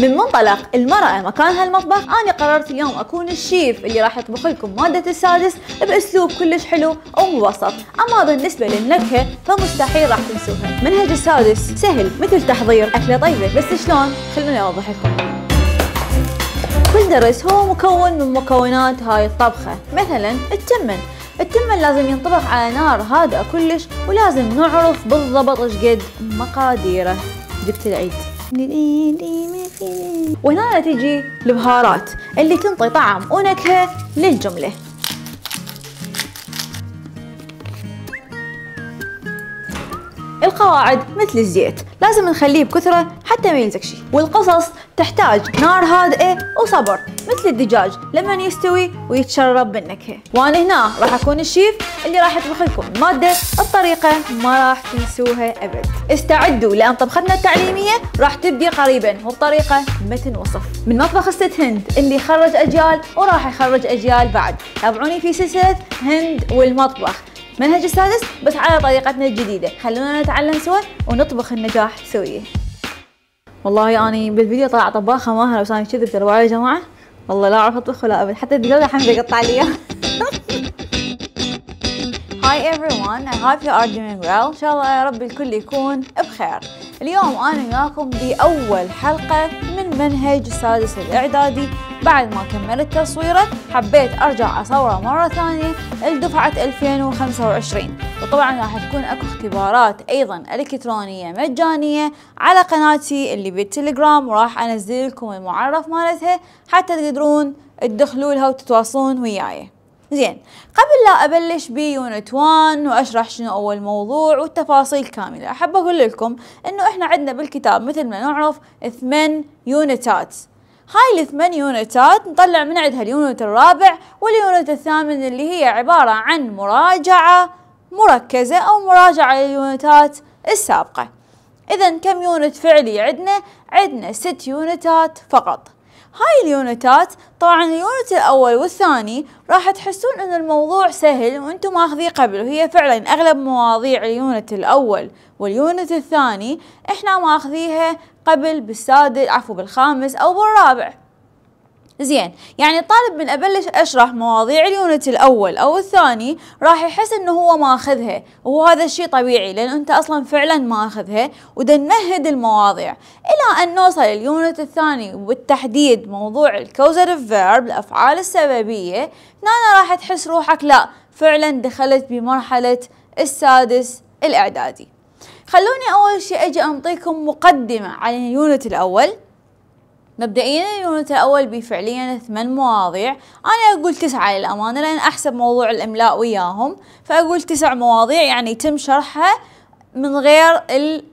من منطلق المرأة مكانها المطبخ أنا قررت اليوم أكون الشيف اللي راح يطبخ لكم مادة السادس بأسلوب كلش حلو ومبسط أما بالنسبة للنكهة فمستحيل راح تنسوها منهج السادس سهل مثل تحضير أكلة طيبة بس شلون خلوني أوضح لكم كل درس هو مكون من مكونات هاي الطبخة مثلا التمن التمن لازم ينطبخ على نار هادئة كلش ولازم نعرف بالضبط ايش قد مقاديره جبت العيد وهنا تجي البهارات اللي تنطي طعم ونكهة للجملة القواعد مثل الزيت لازم نخليه بكثرة حتى ما يلزق والقصص تحتاج نار هادئة وصبر مثل الدجاج لما يستوي ويتشرب بالنكهة وأنا هنا راح أكون الشيف اللي راح يطبخ لكم المادة الطريقة ما راح تنسوها أبد استعدوا لأن طبختنا التعليمية راح تبدي قريبا وبطريقة ما تنوصف من مطبخ الست هند اللي خرج أجيال وراح يخرج أجيال بعد تابعوني في سلسلة هند والمطبخ منهج السادس بس على طريقتنا الجديدة خلونا نتعلم سوا ونطبخ النجاح سوية والله أنا يعني بالفيديو طلع طباخة ماهرة بس أنا كذب ترى يا جماعة والله لا أعرف أطبخ ولا أبد حتى الدجاج الحين بيقطع لي Hi everyone, I hope you are doing well. إن شاء الله يا رب الكل يكون بخير. اليوم أنا وياكم بأول حلقة من منهج السادس الإعدادي بعد ما كملت تصويره حبيت أرجع أصوره مرة ثانية لدفعة 2025 وطبعا راح تكون أكو اختبارات أيضا إلكترونية مجانية على قناتي اللي بالتليجرام وراح أنزل لكم المعرف مالتها حتى تقدرون تدخلوا لها وتتواصلون وياي زين قبل لا أبلش بيونت 1 وأشرح شنو أول موضوع والتفاصيل كاملة أحب أقول لكم أنه إحنا عندنا بالكتاب مثل ما نعرف ثمان يونتات هاي الثمان يونتات نطلع من عندها اليونت الرابع واليونت الثامن اللي هي عبارة عن مراجعة مركزة أو مراجعة لليونتات السابقة إذا كم يونت فعلي عندنا؟ عندنا ست يونتات فقط هاي اليونتات طبعا اليونت الاول والثاني راح تحسون ان الموضوع سهل وانتم ماخذيه قبل وهي فعلا اغلب مواضيع اليونت الاول واليونت الثاني احنا ماخذيها قبل بالسادس عفوا بالخامس او بالرابع زين يعني الطالب من ابلش اشرح مواضيع اليونت الاول او الثاني راح يحس انه هو ماخذها وهذا الشيء طبيعي لان انت اصلا فعلا ماخذها اخذها نمهد المواضيع الى ان نوصل اليونت الثاني وبالتحديد موضوع الكوزاتيف فيرب الافعال السببيه هنا راح تحس روحك لا فعلا دخلت بمرحله السادس الاعدادي خلوني اول شيء اجي انطيكم مقدمه عن اليونت الاول مبدئيا نتأول بفعليا ثمان مواضيع أنا أقول تسعة للأمانة لأن أحسب موضوع الإملاء وياهم فأقول تسع مواضيع يعني يتم شرحها من غير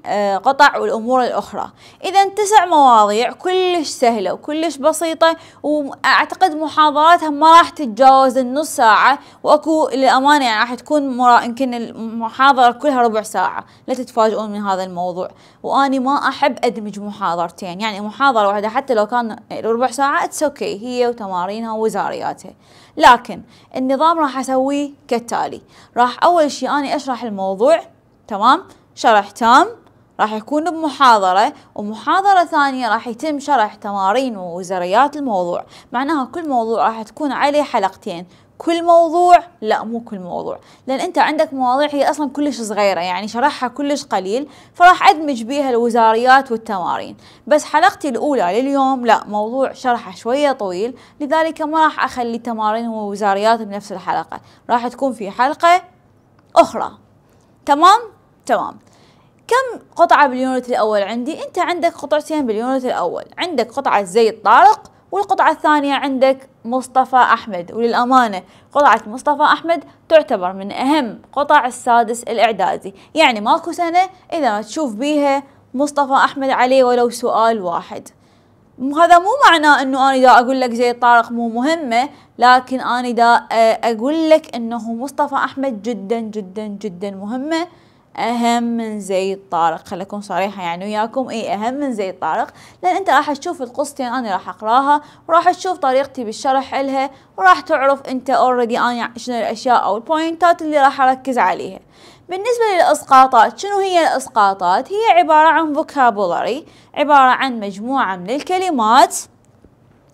القطع آه، والأمور الأخرى إذا تسع مواضيع كلش سهلة وكلش بسيطة وأعتقد محاضراتها ما راح تتجاوز النص ساعة وأكو للأمانة يعني راح تكون مرا... يمكن المحاضرة كلها ربع ساعة لا تتفاجئون من هذا الموضوع وأني ما أحب أدمج محاضرتين يعني محاضرة واحدة حتى لو كان ربع ساعة اتس اوكي هي وتمارينها وزارياتها لكن النظام راح أسويه كالتالي راح أول شيء أني أشرح الموضوع تمام شرح تام راح يكون بمحاضرة ومحاضرة ثانية راح يتم شرح تمارين ووزريات الموضوع معناها كل موضوع راح تكون عليه حلقتين كل موضوع لا مو كل موضوع لان انت عندك مواضيع هي اصلا كلش صغيره يعني شرحها كلش قليل فراح ادمج بيها الوزاريات والتمارين بس حلقتي الاولى لليوم لا موضوع شرحه شويه طويل لذلك ما راح اخلي تمارين ووزاريات بنفس الحلقه راح تكون في حلقه اخرى تمام تمام كم قطعة باليونت الأول عندي؟ أنت عندك قطعتين باليونت الأول عندك قطعة زيد طارق والقطعة الثانية عندك مصطفى أحمد وللأمانة قطعة مصطفى أحمد تعتبر من أهم قطع السادس الإعدادي يعني ماكو سنة إذا ما تشوف بيها مصطفى أحمد عليه ولو سؤال واحد هذا مو معناه انه انا دا اقول لك زي طارق مو مهمة لكن انا دا اقول لك انه مصطفى احمد جدا جدا جدا مهمة اهم من زيد طارق خلي اكون صريحه يعني وياكم اي اهم من زيد طارق لان انت راح تشوف القصتين انا راح اقراها وراح تشوف طريقتي بالشرح الها وراح تعرف انت اوريدي انا شنو الاشياء او البوينتات اللي راح اركز عليها بالنسبة للإسقاطات شنو هي الإسقاطات؟ هي عبارة عن vocabulary عبارة عن مجموعة من الكلمات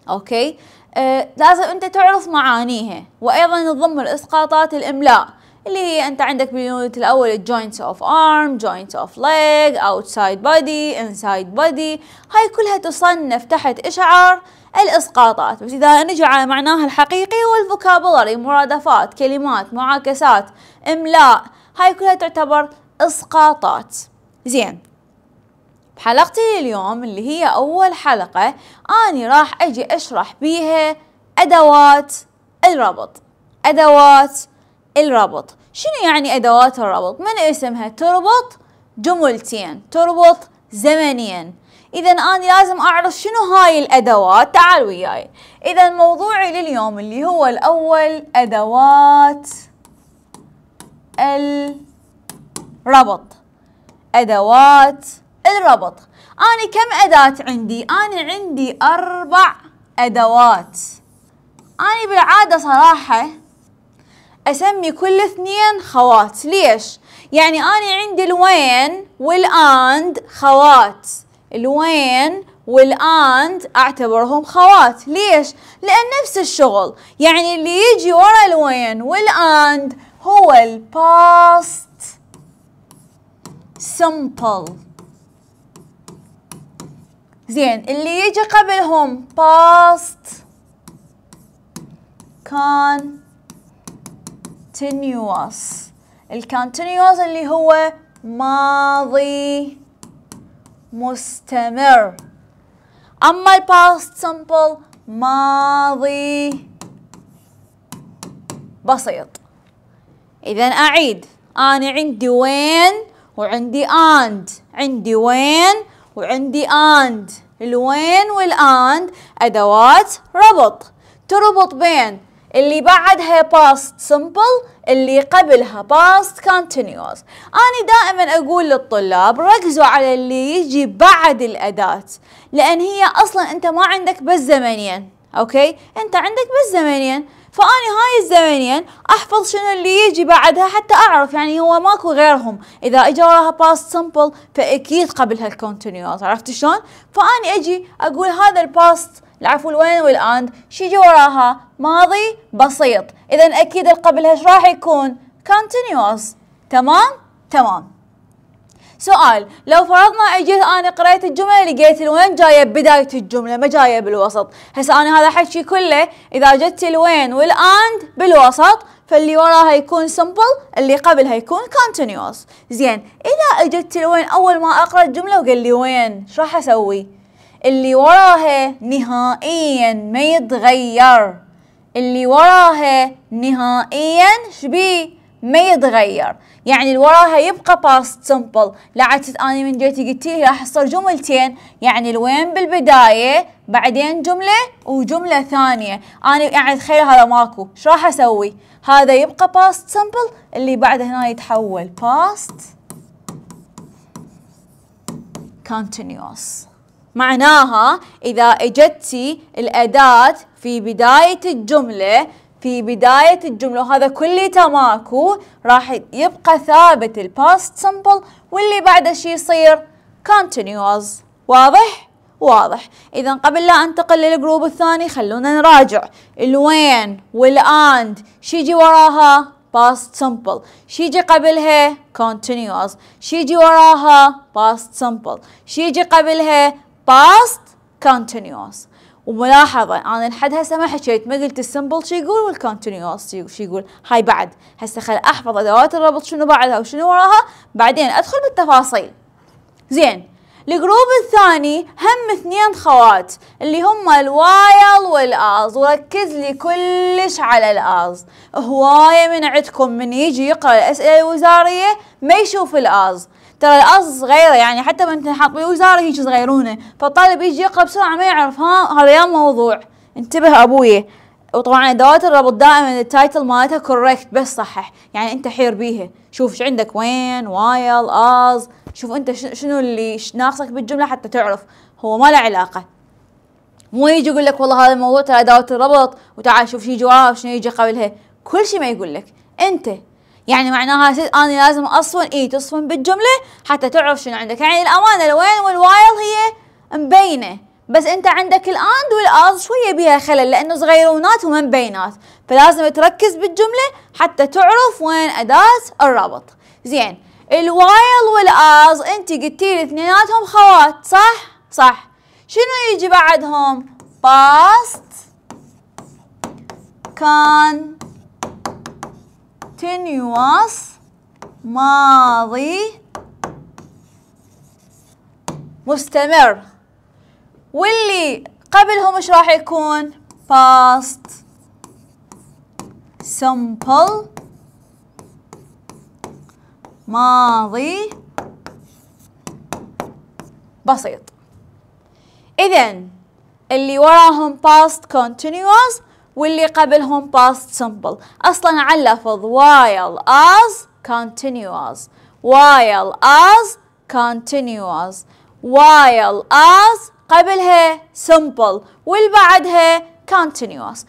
أوكي آه لازم أنت تعرف معانيها وأيضا نضم الإسقاطات الإملاء اللي هي انت عندك باليونت الاول joints of arm joints of leg outside body inside body هاي كلها تصنف تحت اشعار الاسقاطات بس اذا نجي على معناها الحقيقي هو الفوكابولري مرادفات كلمات معاكسات املاء هاي كلها تعتبر اسقاطات زين بحلقتي اليوم اللي هي اول حلقة اني راح اجي اشرح بيها ادوات الربط ادوات الربط شنو يعني أدوات الربط؟ من اسمها تربط جملتين تربط زمنيا إذا أنا لازم أعرف شنو هاي الأدوات تعال وياي إذا موضوعي لليوم اللي هو الأول أدوات الربط أدوات الربط أنا كم أداة عندي؟ أنا عندي أربع أدوات أنا بالعادة صراحة اسمي كل اثنين خوات ليش يعني انا عندي الوين والاند خوات الوين والاند اعتبرهم خوات ليش لان نفس الشغل يعني اللي يجي ورا الوين والاند هو الباست simple زين اللي يجي قبلهم باست كان continuous continuous اللي هو ماضي مستمر أما past simple ماضي بسيط إذا أعيد أنا عندي وين وعندي and عندي وين وعندي and الوين والآند أدوات ربط تربط بين اللي بعدها باست simple اللي قبلها باست continuous أنا دائما أقول للطلاب ركزوا على اللي يجي بعد الأداة لأن هي أصلا أنت ما عندك بس زمنيا أوكي أنت عندك بس زمنيا فأنا هاي الزمنين أحفظ شنو اللي يجي بعدها حتى أعرف يعني هو ماكو غيرهم إذا إجا وراها past simple فأكيد قبلها الكونتينيوس عرفت شلون؟ فأني أجي أقول هذا الباست العفو الوين والآند شي يجي وراها ماضي بسيط إذا أكيد قبلها إيش راح يكون continuous تمام تمام سؤال لو فرضنا اجيت انا قريت الجمله لقيت الوين جايه ببدايه الجمله ما جايه بالوسط، هسه انا هذا حكي كله اذا جت الوين والاند بالوسط فاللي وراها يكون سمبل اللي قبلها يكون كونتينيوس، زين اذا اجت الوين اول ما اقرا الجمله وقال لي وين؟ ايش راح اسوي؟ اللي وراها نهائيا ما يتغير اللي وراها نهائيا شبيه ما يتغير يعني اللي وراها يبقى past simple لعدت اني من جيتي قلتي لي راح تصير جملتين يعني الوين بالبدايه بعدين جمله وجمله ثانيه انا يعني تخيل هذا ماكو شو راح اسوي هذا يبقى past simple اللي بعد هنا يتحول past continuous معناها إذا إجتي الأداة في بداية الجملة في بداية الجملة وهذا كله تماكو راح يبقى ثابت الباست simple واللي بعده شي يصير continuous واضح؟ واضح إذا قبل لا أنتقل للجروب الثاني خلونا نراجع الوين والآند شي يجي وراها past simple شي يجي قبلها continuous شي يجي وراها past simple شي يجي قبلها past continuous وملاحظة أنا لحد هسه ما حكيت ما قلت السمبل شو يقول والكونتينيوس شو يقول هاي بعد هسه خل أحفظ أدوات الربط شنو بعدها وشنو وراها بعدين أدخل بالتفاصيل زين الجروب الثاني هم اثنين خوات اللي هم الوايل والاز وركز لي كلش على الاز هواية من عندكم من يجي يقرأ الأسئلة الوزارية ما يشوف الاز ترى الارض صغيره يعني حتى من حاط بالوزاره هيك صغيرونه فالطالب يجي يقرا بسرعه ما يعرف ها هذا يا موضوع انتبه أبوي وطبعا ادوات الربط دائما التايتل مالتها كوريكت بس صحح يعني انت حير بيها شوف شو عندك وين وايل از شوف انت شنو اللي ناقصك بالجمله حتى تعرف هو ما له علاقه مو يجي يقول لك والله هذا الموضوع ترى ادوات الربط وتعال شوف شي جواب شنو يجي قبلها كل شي ما يقول لك انت يعني معناها ست انا لازم اصفن اي تصفن بالجمله حتى تعرف شنو عندك يعني الامانه الوين والوايل هي مبينه بس انت عندك الاند والاز شويه بيها خلل لانه صغيرونات وما مبينات فلازم تركز بالجمله حتى تعرف وين اداه الرابط زين الوايل والاز انت قلتي لي اثنيناتهم خوات صح صح شنو يجي بعدهم باست كان continuous ماضي مستمر واللي قبلهم ايش راح يكون past simple ماضي بسيط إذن اللي وراهم past continuous واللي قبلهم past simple أصلا على اللفظ while as continuous while as continuous while as قبلها simple والبعدها continuous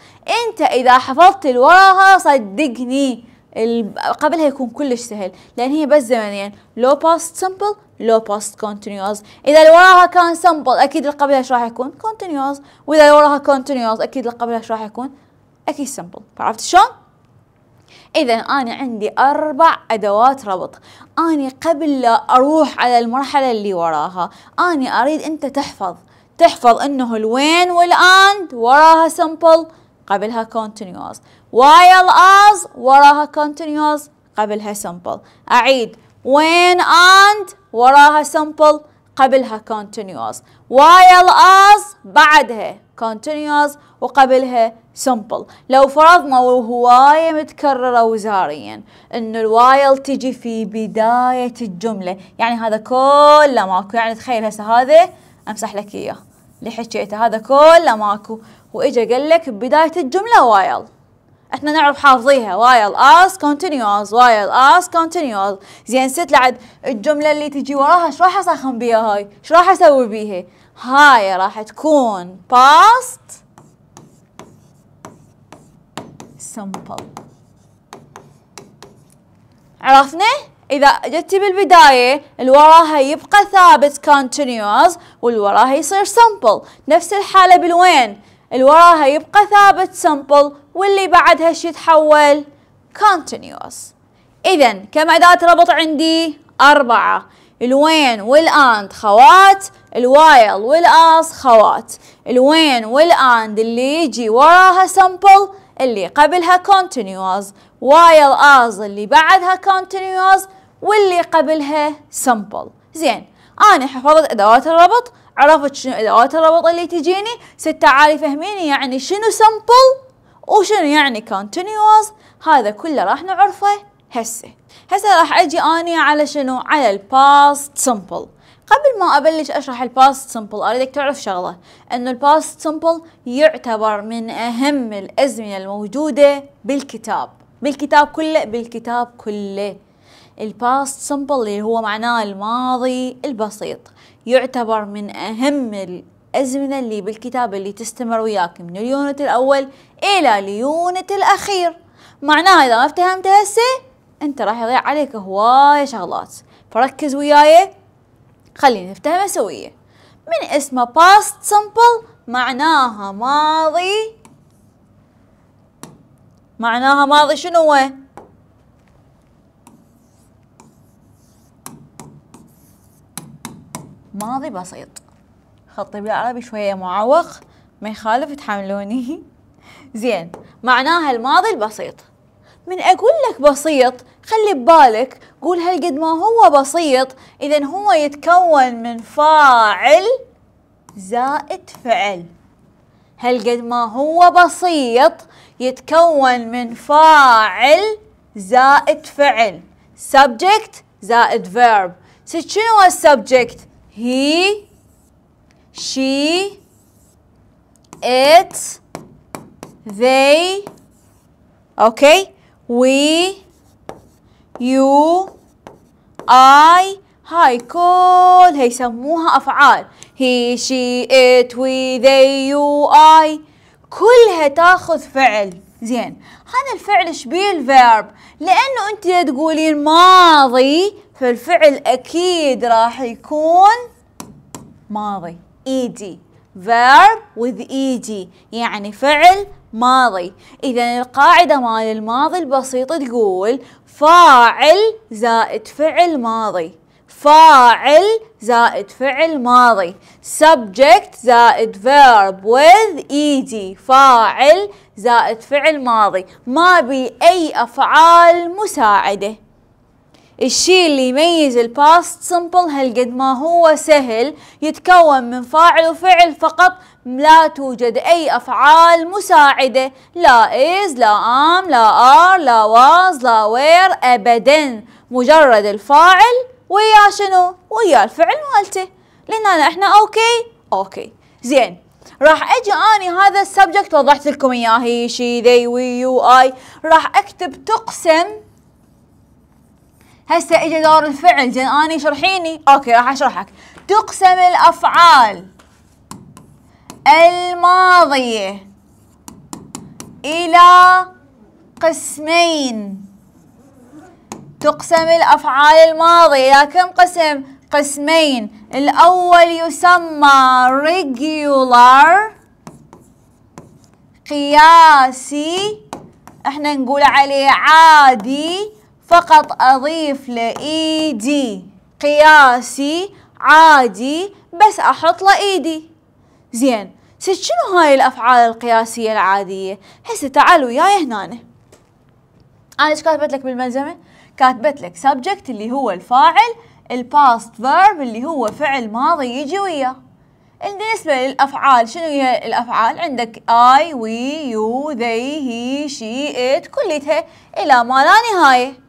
انت اذا حفظت اللي صدقني قبلها يكون كلش سهل لان هي بس زمنين لو past simple لو بوست كونتينيوز اذا اللي وراها كان سمبل اكيد اللي قبلها ايش راح يكون كونتينيوز واذا اللي وراها كونتينيوز اكيد اللي قبلها ايش راح يكون اكيد سمبل عرفت شلون اذا انا عندي اربع ادوات ربط اني قبل لا اروح على المرحله اللي وراها اني اريد انت تحفظ تحفظ انه الوين والاند وراها سمبل قبلها كونتينيوز وايل از وراها كونتينيوز قبلها سمبل أعيد when and وراها simple قبلها continuous while as بعدها continuous وقبلها simple لو فرضنا وهواية متكررة وزاريا انه الوايل تجي في بداية الجملة يعني هذا كله ماكو يعني تخيل هسه هذا امسح لك اياه اللي حكيته هذا كله ماكو واجا قال لك بداية الجملة وايل احنا نعرف حافظيها while as continuous while as continuous زين ست لعد الجملة اللي تجي وراها ايش راح اسخن بيها هاي؟ ايش راح اسوي بيها؟ هاي راح تكون past simple عرفنا؟ إذا جت بالبداية الوراها يبقى ثابت continuous والوراها يصير simple نفس الحالة بالوين؟ الورا هيبقى ثابت simple واللي بعدها شو يتحول continuous إذا كم أداة ربط عندي أربعة الوين والآند خوات الوايل والآس خوات الوين والآند اللي يجي وراها simple اللي قبلها continuous وايل اس اللي بعدها continuous واللي قبلها simple زين أنا حفظت أدوات الربط عرفت شنو ادوات الربط اللي تجيني ستة عالي فهميني يعني شنو سمبل وشنو يعني continuous هذا كله راح نعرفه هسه هسه راح اجي اني على شنو على الباست سمبل قبل ما ابلش اشرح الباست سمبل اريدك تعرف شغله انه الباست سمبل يعتبر من اهم الازمنه الموجوده بالكتاب بالكتاب كله بالكتاب كله الباست سمبل اللي هو معناه الماضي البسيط يعتبر من أهم الأزمنة اللي بالكتاب اللي تستمر وياك من اليونت الأول إلى اليونت الأخير معناها إذا ما افتهمت هسه أنت راح يضيع عليك هواية شغلات فركز وياي خلينا نفتهم سوية من اسمه past simple معناها ماضي معناها ماضي شنو هو؟ ماضي بسيط خطي بالعربي شوية معوق ما يخالف تحملوني زين معناها الماضي البسيط من أقول لك بسيط خلي ببالك قول هالقد ما هو بسيط إذا هو يتكون من فاعل زائد فعل هالقد ما هو بسيط يتكون من فاعل زائد فعل subject زائد verb شنو subject he, she, it, they, okay, we, you, I, هاي كلها يسموها أفعال he, she, it, we, they, you, I كلها تاخذ فعل زين هذا الفعل شبيه الفيرب لأنه أنت تقولين ماضي فالفعل أكيد راح يكون ماضي إيدي e verb with ed يعني فعل ماضي إذا القاعدة مال الماضي البسيطة تقول فاعل زائد فعل ماضي فاعل زائد فعل ماضي subject زائد verb with ed فاعل زائد فعل ماضي ما بي أي أفعال مساعدة الشيء اللي يميز الباست سمبل هالقد ما هو سهل يتكون من فاعل وفعل فقط لا توجد أي أفعال مساعدة لا is لا am لا are لا was لا وير أبدا مجرد الفاعل ويا شنو ويا الفعل مالته لأن أنا إحنا أوكي أوكي زين راح اجي اني هذا السبجكت وضحت لكم اياه هي شي ذي وي يو اي راح اكتب تقسم هسه اجى دور الفعل جن اني شرحيني اوكي راح اشرحك تقسم الافعال الماضيه الى قسمين تقسم الافعال الماضيه الى كم قسم قسمين الاول يسمى regular قياسي احنا نقول عليه عادي فقط أضيف لإيدي قياسي عادي بس أحط دي زين ست شنو هاي الأفعال القياسية العادية هسه تعال وياي هنا أنا ايش كاتبت لك بالملزمة كاتبت لك subject اللي هو الفاعل الباست فيرب اللي هو فعل ماضي يجي وياه بالنسبة للأفعال شنو هي الأفعال عندك I, we, you, they, he, she, it كلتها إلى ما لا نهاية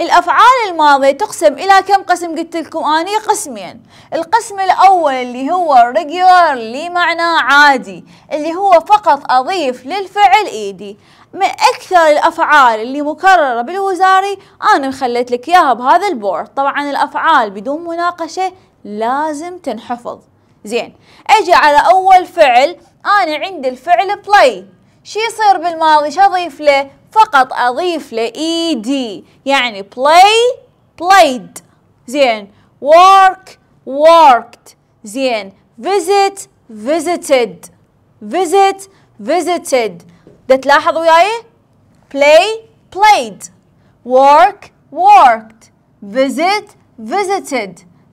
الأفعال الماضية تقسم إلى كم قسم قلت لكم أني قسمين القسم الأول اللي هو regular اللي معناه عادي اللي هو فقط أضيف للفعل إيدي من أكثر الأفعال اللي مكررة بالوزاري أنا خليت لك إياها بهذا البورد طبعا الأفعال بدون مناقشة لازم تنحفظ زين أجي على أول فعل أنا عندي الفعل play شو يصير بالماضي شو أضيف له فقط أضيف ل -ed يعني play played زين work worked زين visit visited visit visited ده تلاحظ وياي play played work worked visit visited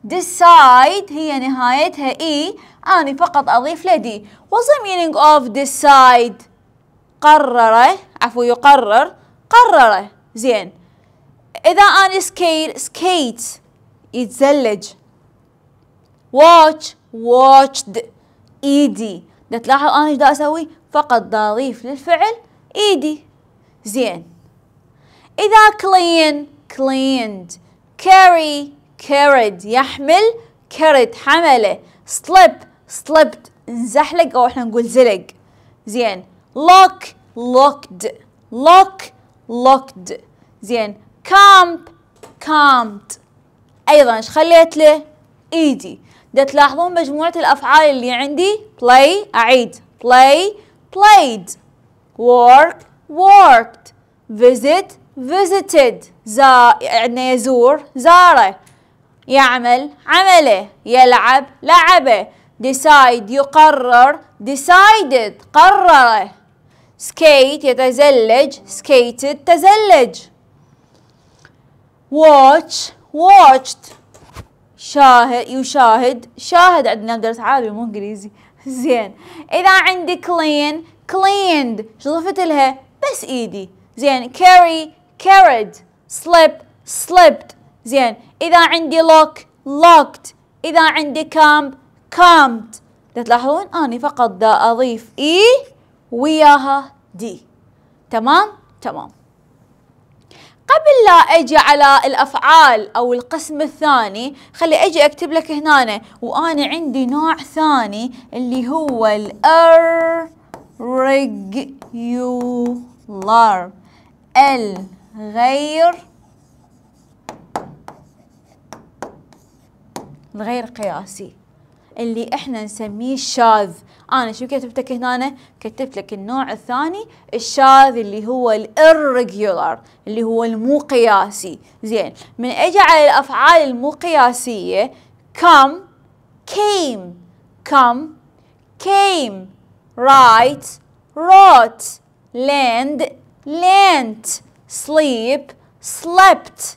decide هي نهايتها e أنا فقط أضيف لدي what's the meaning of decide قرر عفوا يقرر قرر زين إذا أنا سكيت سكيت يتزلج watch watched e ايدي تلاحظ انا ايش دا اسوي فقط دا اضيف للفعل ايدي e زين اذا clean cleaned carry carried يحمل carried حمله slip slipped انزحلق او احنا نقول زلق زين look looked look looked زين camp camped ايضا ايش خليت له ايدي ده تلاحظون مجموعة الافعال اللي عندي play اعيد play played work worked visit visited زا... عندنا يزور زاره يعمل عمله يلعب لعبه decide يقرر decided قرره skate يتزلج skated تزلج watch watched شاهد يشاهد شاهد عندنا درس عربي مو انجليزي زين اذا عندي clean cleaned شو ضفت لها بس ايدي زين carry carried slip slipped زين اذا عندي lock locked اذا عندي camp camped تلاحظون اني فقط دا اضيف اي e. وياها دي تمام تمام قبل لا اجي على الافعال او القسم الثاني خلي اجي اكتب لك هنا وانا عندي نوع ثاني اللي هو الريجولار الغير الغير قياسي اللي احنا نسميه الشاذ انا شو كتبت لك هنا كتبت لك النوع الثاني الشاذ اللي هو الirregular اللي هو المو قياسي زين من اجي على الافعال المو قياسيه come came come came write wrote land lent sleep slept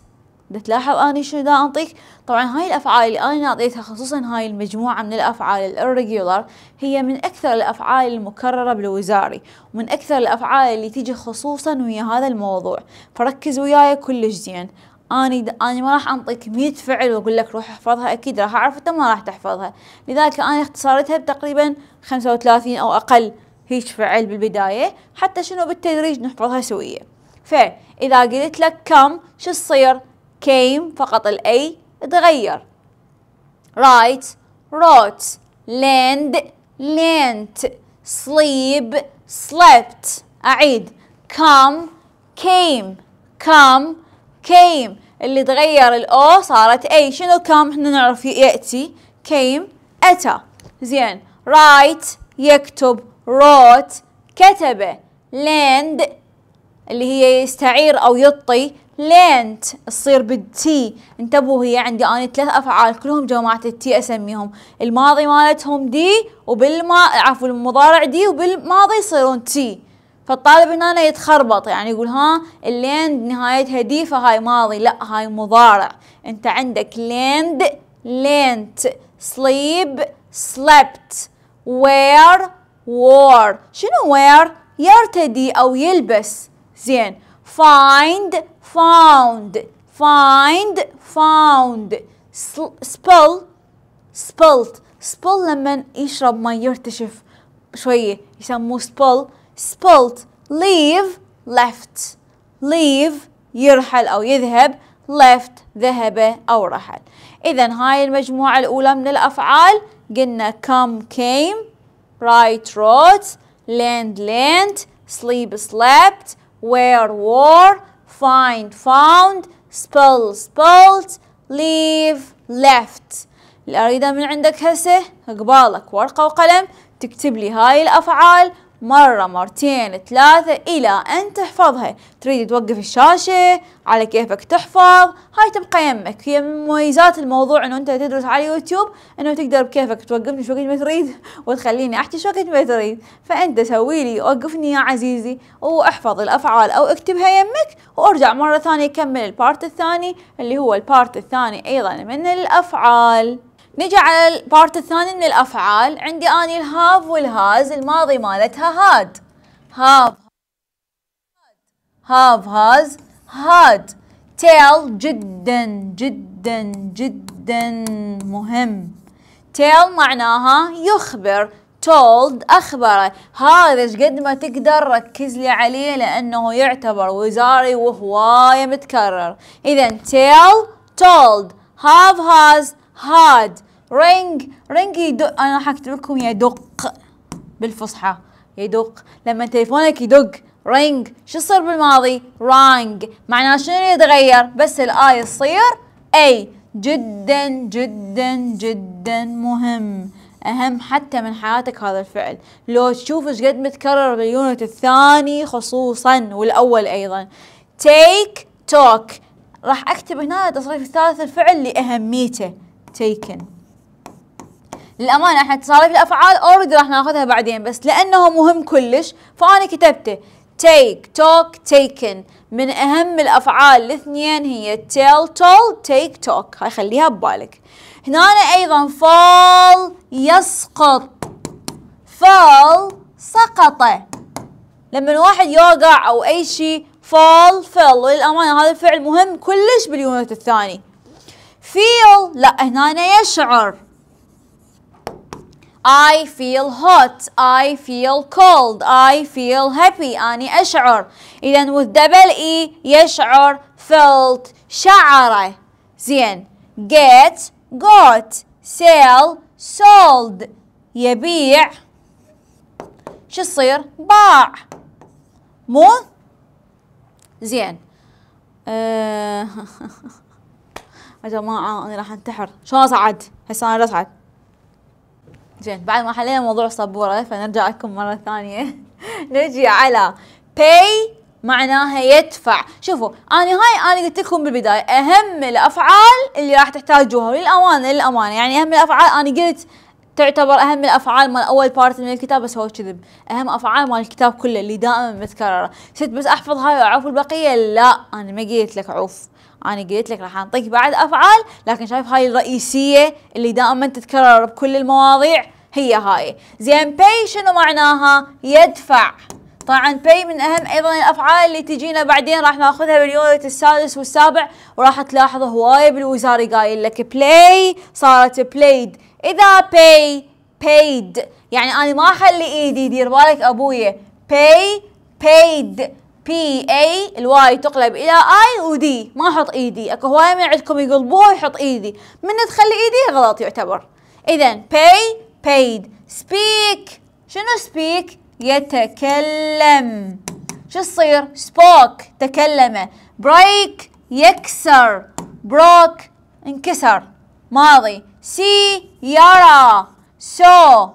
تلاحظ اني شنو دا انطيك طبعا هاي الافعال اللي انا اعطيتها خصوصا هاي المجموعه من الافعال الريجولار هي من اكثر الافعال المكرره بالوزاري ومن اكثر الافعال اللي تيجي خصوصا ويا هذا الموضوع فركز وياي كلش زين اني دا انا ما راح انطيك 100 فعل واقول لك روح احفظها اكيد راح اعرف انت ما راح تحفظها لذلك انا اختصرتها بتقريبا 35 او اقل هيك فعل بالبدايه حتى شنو بالتدريج نحفظها سويه فاذا قلت لك كم شو تصير came فقط الاي اتغير write wrote land lent sleep slept أعيد come came come came اللي تغير الأو صارت أي شنو come احنا نعرف يأتي came أتى زين write يكتب wrote كتب land اللي هي يستعير أو يطي لينت تصير بالتي انتبهوا هي عندي أنا ثلاث أفعال كلهم جماعة التي أسميهم الماضي مالتهم دي وبالما عفوا المضارع دي وبالماضي يصيرون تي فالطالب هنا يتخربط يعني يقول ها الليند نهايتها دي فهاي ماضي لا هاي مضارع انت عندك لاند لينت sleep slept wear وور شنو wear يرتدي او يلبس زين find found find found spill spilled spill لما يشرب ما يرتشف شوية يسموه spill spilled leave left leave يرحل أو يذهب left ذهب أو رحل إذا هاي المجموعة الأولى من الأفعال قلنا come came right wrote land land sleep slept where war, find found spell spelled leave left اللي أريده من عندك هسه قبالك ورقة وقلم تكتب لي هاي الأفعال مرة مرتين ثلاثة إلى أن تحفظها تريد توقف الشاشة على كيفك تحفظ هاي تبقى يمك هي من مميزات الموضوع أنه أنت تدرس على يوتيوب أنه تقدر بكيفك توقفني شو وقت ما تريد وتخليني أحكي شو وقت ما تريد فأنت سوي لي وقفني يا عزيزي واحفظ الأفعال أو اكتبها يمك وارجع مرة ثانية كمل البارت الثاني اللي هو البارت الثاني أيضا من الأفعال نجي على البارت الثاني من الأفعال عندي أني الهاف والهاز الماضي مالتها هاد هاف هاف هاز هاد تيل جدا جدا جدا مهم تيل معناها يخبر تولد أخبره هذا ايش قد ما تقدر ركز لي عليه لأنه يعتبر وزاري وهواية متكرر إذا تيل تولد هاف هاز هاد رينج رينج يدق انا اكتب لكم يدق بالفصحى يدق لما تليفونك يدق رينج شو صار بالماضي رانج معناه شنو يتغير بس الاي تصير اي جدا جدا جدا مهم أهم حتى من حياتك هذا الفعل لو تشوف ايش قد متكرر باليونت الثاني خصوصا والأول أيضا تيك توك راح أكتب هنا تصريف الثالث الفعل لأهميته taken للأمانة احنا تصاريف الأفعال اوريدي راح ناخذها بعدين بس لأنه مهم كلش فأنا كتبته take talk taken من أهم الأفعال الاثنين هي tell tall take talk هاي خليها ببالك هنا أيضا fall يسقط fall سقط لما الواحد يوقع أو أي شيء fall fell وللأمانة هذا الفعل مهم كلش باليونت الثاني feel لا هنا أنا يشعر I feel hot I feel cold I feel happy أني أشعر إذا with double E يشعر felt شعره زين get got sell sold يبيع شو يصير باع مو زين أه يا جماعه انا راح انتحر شلون اصعد هسه انا اصعد زين بعد ما حلينا موضوع الصبورة فنرجع لكم مره ثانيه نجي على pay معناها يدفع شوفوا انا هاي انا قلت لكم بالبدايه اهم الافعال اللي راح تحتاجوها للامانه للامانه يعني اهم الافعال انا قلت تعتبر اهم الافعال مال اول بارت من الكتاب بس هو كذب اهم افعال مال الكتاب كله اللي دائما متكرره شفت بس احفظ هاي واعوف البقيه لا انا ما قلت لك عوف انا قلت لك راح اعطيك بعد افعال لكن شايف هاي الرئيسيه اللي دائما تتكرر بكل المواضيع هي هاي زين باي شنو معناها يدفع طبعا باي من اهم ايضا الافعال اللي تجينا بعدين راح ناخذها باليونت السادس والسابع وراح تلاحظ هوايه بالوزاري قايل لك بلاي صارت بلايد اذا باي بايد يعني انا ما اخلي ايدي دير بالك ابويا باي بايد بي اي الواي تقلب الى اي ودي ما احط ايدي e اكو هواية من عندكم يقلبوها ويحط ايدي e من تخلي ايدي e غلط يعتبر اذا pay paid speak شنو speak يتكلم شو تصير spoke تكلم break يكسر broke انكسر ماضي see يرى so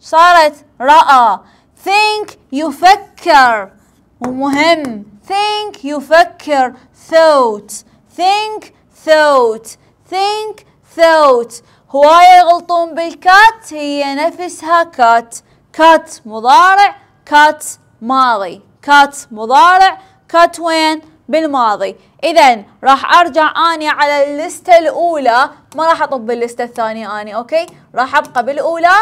صارت رأى think يفكر ومهم think يفكر thought think thought think thought هواية يغلطون بالكات هي نفسها كات كات مضارع كات ماضي كات مضارع كات وين بالماضي اذا راح ارجع اني على الليسته الاولى ما راح اطب بالليسته الثانيه اني اوكي راح ابقى بالاولى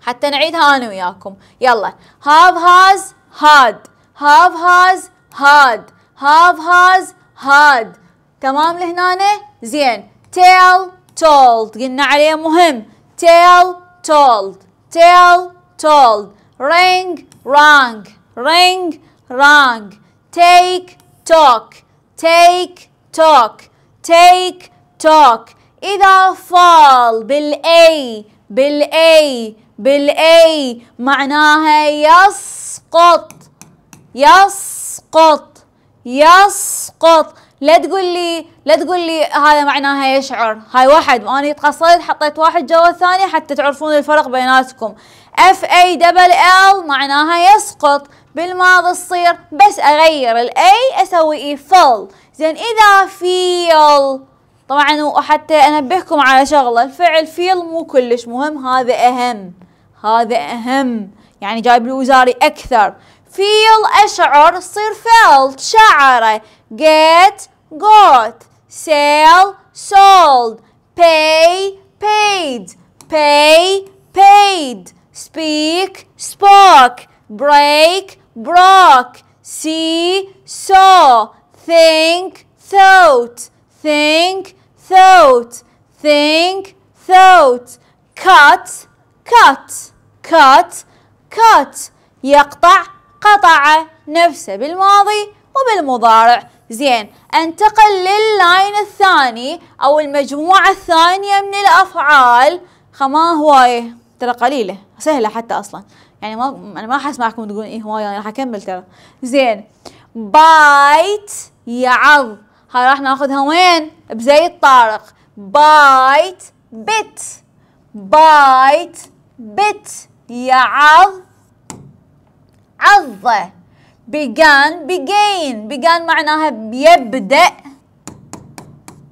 حتى نعيدها انا وياكم يلا هاف هاز had have has had have has had تمام لهنا زين tell told قلنا عليه مهم tell told tell told ring rang ring rang take talk take talk take talk إذا fall بالأي بالأي بالاي معناها يسقط يسقط يسقط لا تقول لي لا تقول لي هذا معناها يشعر هاي واحد وانا تقصيت حطيت واحد جوا الثاني حتى تعرفون الفرق بيناتكم اف اي دبل ال معناها يسقط بالماضي تصير بس اغير الاي اسوي اي فل زين اذا فيل طبعا وحتى انبهكم على شغله الفعل فيل مو كلش مهم هذا اهم هذا أهم يعني جايب الوزاري أكثر feel أشعر تصير felt شعره get got sell sold pay paid pay paid speak spoke break broke see saw think thought think thought think thought cut كات كات كات يقطع قطع نفسه بالماضي وبالمضارع زين انتقل لللاين الثاني او المجموعة الثانية من الافعال خما هواية ترى قليلة سهلة حتى اصلا يعني ما انا ما معكم تقولون ايه هواية انا راح اكمل ترى زين بايت يعض هاي راح ناخذها وين بزي طارق بايت بت بايت بت يعض عض began begin began معناها يبدأ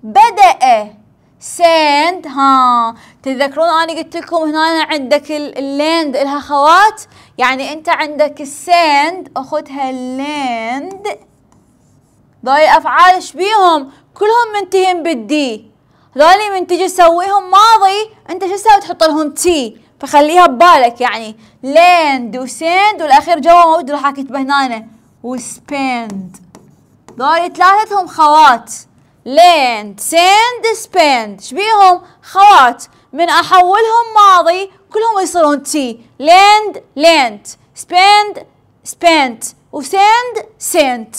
بدأ send ها تذكرون أنا قلت لكم هنا عندك land لها خوات يعني أنت عندك السند أخذها land ضاي أفعال إيش بيهم كلهم منتهين بالدي ذولي من تجي تسويهم ماضي أنت شو تسوي تحط لهم تي فخليها ببالك يعني لاند وسند والاخير جوا موجود راح اكتب هنا وسبند دول ثلاثتهم خوات لاند سند سبند شبيهم خوات من احولهم ماضي كلهم يصيرون تي لاند لاند سبند سبنت وسند سنت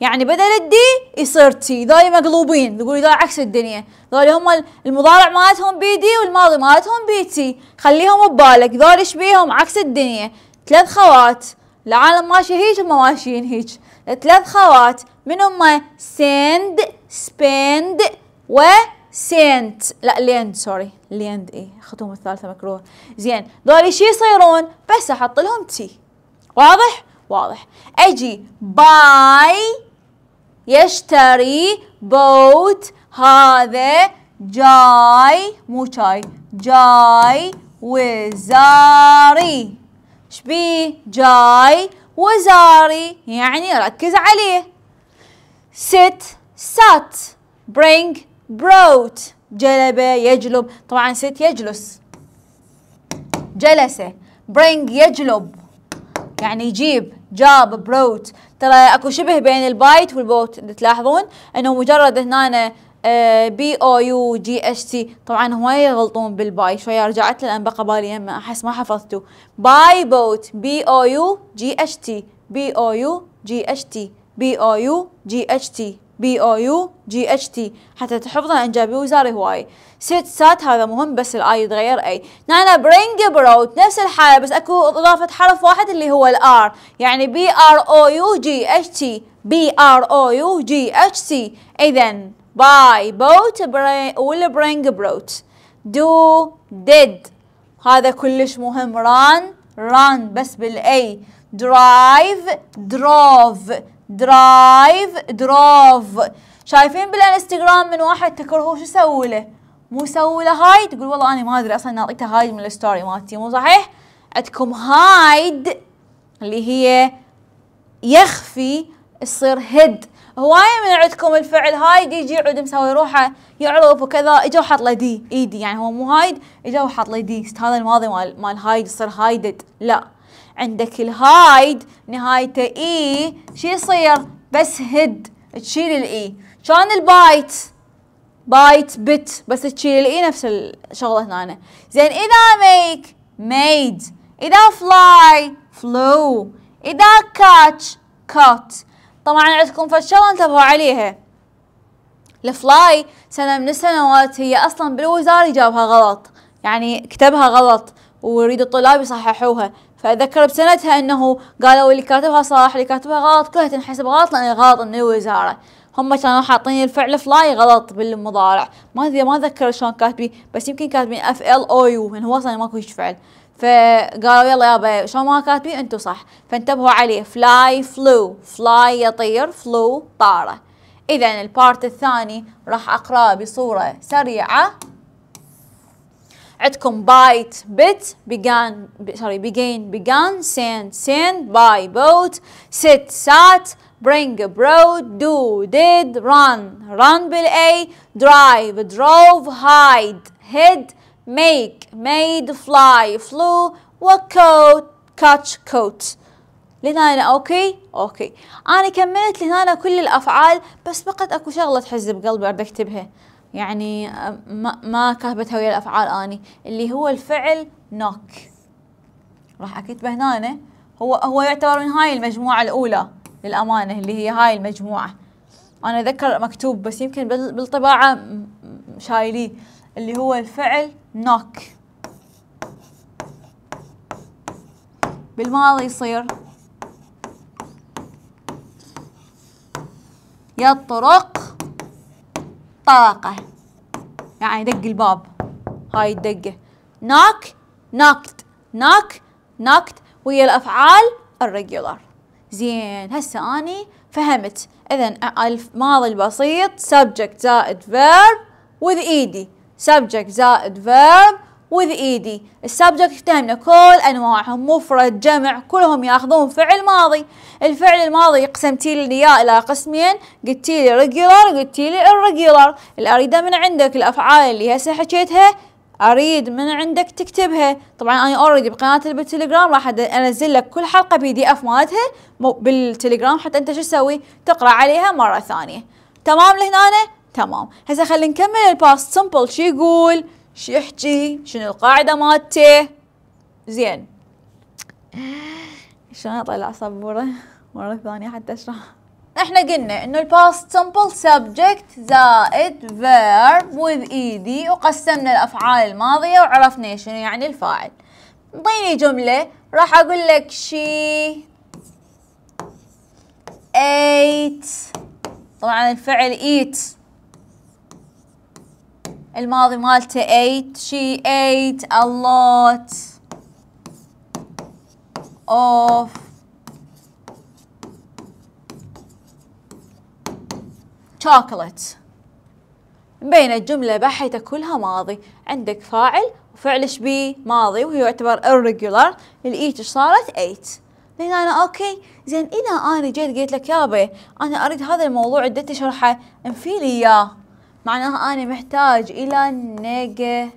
يعني بدل الدي يصير تي ذولي مقلوبين تقولي ذولي عكس الدنيا ذولي هم المضارع مالتهم بي دي والماضي مالتهم بي تي خليهم ببالك ذولي شبيهم عكس الدنيا ثلاث خوات العالم ماشي هيج هم ماشيين هيج ثلاث خوات من هم سند سبند و سنت لا ليند سوري ليند اي خطوهم الثالثة مكروه زين ذول شي يصيرون بس احط لهم تي واضح واضح اجي باي يشتري بوت هذا جاي مو شاي جاي وزاري شبي جاي وزاري يعني ركز عليه ست سات bring بروت جلب يجلب طبعا ست يجلس جلسة bring يجلب يعني يجيب جاب بروت ترى اكو شبه بين البايت والبوت تلاحظون انه مجرد هنا بي او يو جي اتش تي طبعا هواي يغلطون بالباي شويه رجعت لان بقى بالي يما احس ما حفظته باي بوت بي او يو جي اتش تي بي او يو جي اتش تي بي او يو جي اتش تي بي او يو جي اتش تي حتى تحفظنا جابي وزاري هواي ست سات هذا مهم بس الاي يتغير اي نانا برينج بروت نفس الحاله بس اكو اضافه حرف واحد اللي هو الار يعني بي ار او يو جي اتش تي بي ار او يو جي اتش تي اذا باي بوت والبرينج بروت دو ديد هذا كلش مهم ران ران بس بالاي درايف دروف درايف دروف شايفين بالانستغرام من واحد تكرهه شو سووا له؟ مو سووا له هايد تقول والله انا ما ادري اصلا نعطيته هايد من الستوري مالتي مو صحيح؟ عندكم هايد اللي هي يخفي تصير هيد هواية من عندكم الفعل هايد يجي يعود مسوي روحه يعرف وكذا اجا وحط له دي ايدي e يعني هو مو هايد اجا وحط له دي هذا الماضي مال مال هايد يصير هايدد لا عندك الهايد نهايته اي e. شو يصير بس هد تشيل الاي e. شلون البايت بايت بت بس تشيل الاي e نفس الشغله هنا زين اذا ميك ميد اذا فلاي فلو اذا كاتش كات طبعا عندكم فشغله انتبهوا عليها الفلاي سنه من السنوات هي اصلا بالوزاره جابها غلط يعني كتبها غلط ويريد الطلاب يصححوها فأتذكر بسنتها أنه قالوا اللي كاتبها صح اللي كاتبها غلط كلها تنحسب غلط لأن غلط من الوزارة هم كانوا حاطين الفعل فلاي غلط بالمضارع ما ادري ما اتذكر شلون كاتبين بس يمكن كاتبين اف ال او يو من هو اصلا ماكو هيج فعل فقالوا يلا يابا شلون ما كاتبين انتم صح فانتبهوا عليه فلاي فلو فلاي يطير فلو طاره اذا البارت الثاني راح اقراه بصوره سريعه عندكم بايت بت بيجان سوري بيجين بيجان سين سين باي بوت سيت سات برينج برود دو ديد ران ران بالاي درايف دروف هايد هيد ميك ميد فلاي فلو وكوت كاتش كوت لهنا أنا اوكي اوكي انا كملت لهنا كل الافعال بس بقت اكو شغله تحز بقلبي اريد اكتبها يعني ما, ما كهبتها ويا الافعال اني اللي هو الفعل نوك راح اكتبه هنا هو هو يعتبر من هاي المجموعه الاولى للامانه اللي هي هاي المجموعه انا اذكر مكتوب بس يمكن بالطباعه شايليه اللي هو الفعل نوك بالماضي يصير يطرق طاقة يعني دق الباب هاي الدقة knock knocked knock knocked وهي الأفعال الريجولار زين هسه أني فهمت إذا الماضي البسيط subject زائد verb with إيدي subject زائد verb وذ ايدي السبجكت تايمنا كل انواعهم مفرد جمع كلهم ياخذون فعل ماضي الفعل الماضي قسمتي لي الى قسمين قلتي لي ريجولار قلتي لي الريجولر الاريده من عندك الافعال اللي هسه حكيتها اريد من عندك تكتبها طبعا انا اوريدي بقناه بالتليجرام راح انزل لك كل حلقه بي دي اف مالتها بالتليجرام حتى انت شو تسوي تقرا عليها مره ثانيه تمام لهنا تمام هسه خلينا نكمل الباست سمبل شو يقول شو يحكي شنو القاعدة مالته زين شلون اطلع صبورة مرة ثانية حتى اشرح احنا قلنا انه الباست simple subject زائد verb with ايدي وقسمنا الافعال الماضية وعرفنا شنو يعني الفاعل اعطيني جملة راح اقول لك شي ايت طبعا الفعل eat الماضي مالته ايت she ate a lot of chocolate بين الجملة بحتة كلها ماضي عندك فاعل وفعل شبي ماضي وهي يعتبر irregular الايت ايش صارت ايت لين انا اوكي زين اذا انا جيت قلت لك يابا انا اريد هذا الموضوع عدتي شرحه انفيلي اياه معناها أنا محتاج إلى نيجاتيف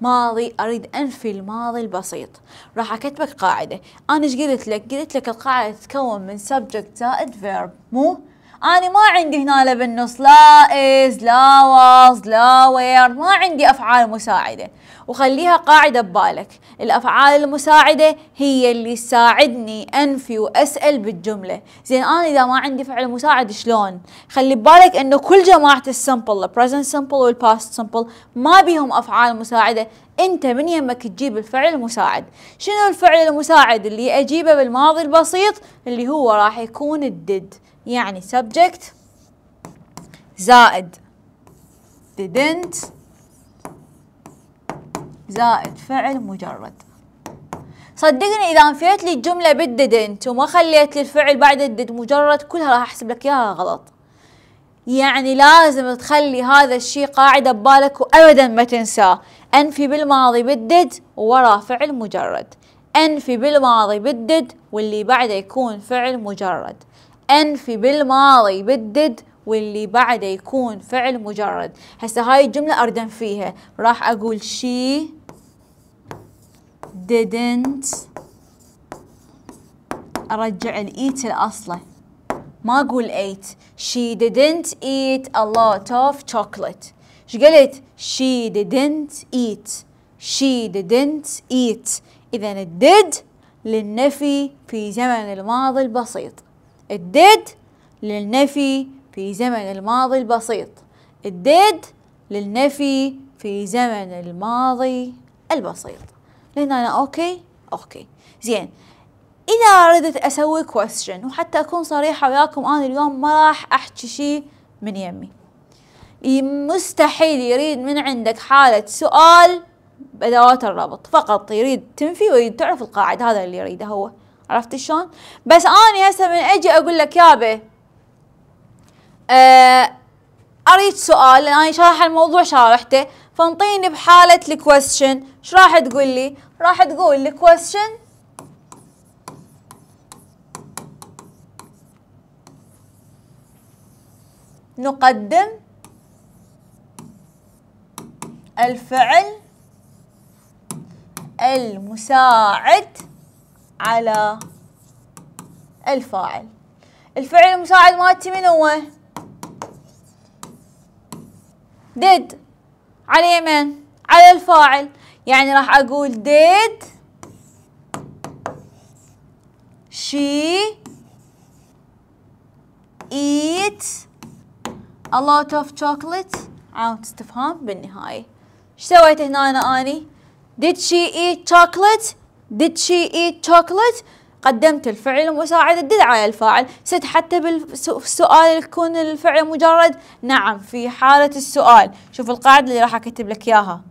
ماضي أريد أنفي الماضي البسيط راح أكتبك قاعدة أنا إيش قلت لك؟ قلت لك القاعدة تتكون من subject زائد verb مو؟ أنا ما عندي هنا لا بالنص لا is لا was لا وير ما عندي أفعال مساعدة وخليها قاعدة ببالك الأفعال المساعدة هي اللي تساعدني أنفي وأسأل بالجملة زين أنا إذا ما عندي فعل مساعد شلون خلي ببالك أنه كل جماعة السمبل present simple والباست simple ما بيهم أفعال مساعدة أنت من يمك تجيب الفعل المساعد شنو الفعل المساعد اللي أجيبه بالماضي البسيط اللي هو راح يكون الدد يعني subject زائد didn't زائد فعل مجرد صدقني إذا انفيت لي الجملة بالديدنت وما خليت لي الفعل بعد الديد مجرد كلها راح أحسب لك إياها غلط يعني لازم تخلي هذا الشيء قاعدة ببالك وأبدا ما تنساه أنفي بالماضي بالدد ورا فعل مجرد أنفي بالماضي بالدد واللي بعده يكون فعل مجرد أنفي بالماضي بالدد واللي بعده يكون فعل مجرد هسه هاي الجملة أردن فيها راح أقول she didn't أرجع الإيت الأصلة ما أقول ate she didn't eat a lot of chocolate ايش قلت she didn't eat she didn't eat إذا الدد للنفي في زمن الماضي البسيط الديد للنفي في زمن الماضي البسيط الديد للنفي في زمن الماضي البسيط لهنا أنا أوكي أوكي زين إذا أردت أسوي question وحتى أكون صريحة وياكم أنا اليوم ما راح أحكي شيء من يمي مستحيل يريد من عندك حالة سؤال بأدوات الربط فقط يريد تنفي ويريد تعرف القاعدة هذا اللي يريده هو عرفتي شلون؟ بس اني هسه من اجي اقول لك يابا آه اريد سؤال لان انا شارح الموضوع شارحته فانطيني بحالة الكويستشن ايش راح تقول لي؟ راح تقول الكويستشن نقدم الفعل المساعد على الفاعل الفعل المساعد مالتي من هو did على يمين على الفاعل يعني راح اقول did she eat a lot of chocolate علامة استفهام بالنهاية ايش سويت هنا أنا اني did she eat chocolate Did she eat chocolate؟ قدمت الفعل مساعدة did على الفاعل ست حتى بالسؤال يكون الفعل مجرد نعم في حالة السؤال شوف القاعدة اللي راح أكتب لك إياها